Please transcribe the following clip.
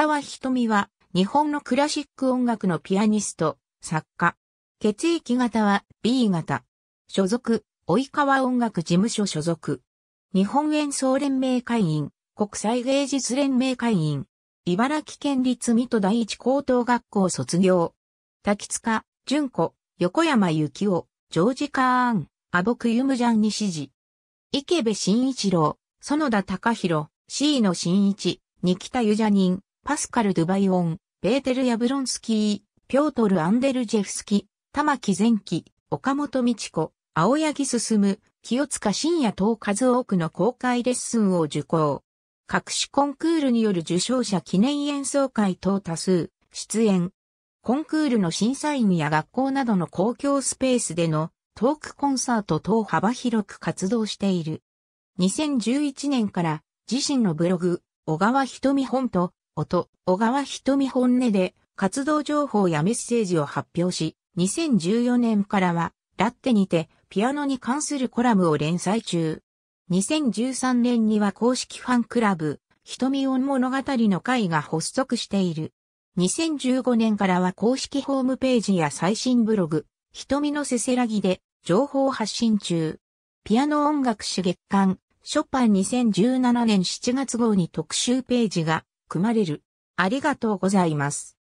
川瞳は、日本のクラシック音楽のピアニスト、作家。血液型は B 型。所属、及川音楽事務所所属。日本演奏連盟会員、国際芸術連盟会員。茨城県立水戸第一高等学校卒業。滝塚、純子、横山幸夫、ジョージ・カーン、阿ボクユムジャンに指示。池部慎一郎、園田隆弘、C の慎一、二北ユジャニン、パスカル・ドゥバイオン、ペーテル・ヤブロンスキー、ピョートル・アンデルジェフスキ、ー、玉木前期、岡本道子、青柳進、清塚信也等数多くの公開レッスンを受講。各種コンクールによる受賞者記念演奏会等多数、出演。コンクールの審査員や学校などの公共スペースでのトークコンサート等幅広く活動している。2011年から自身のブログ、小川瞳本と音、小川瞳本音で活動情報やメッセージを発表し、2014年からは、ラッテにてピアノに関するコラムを連載中。2013年には公式ファンクラブ、瞳音物語の会が発足している。2015年からは公式ホームページや最新ブログ、瞳のせせらぎで情報発信中。ピアノ音楽史月刊、ショパン2017年7月号に特集ページが組まれる。ありがとうございます。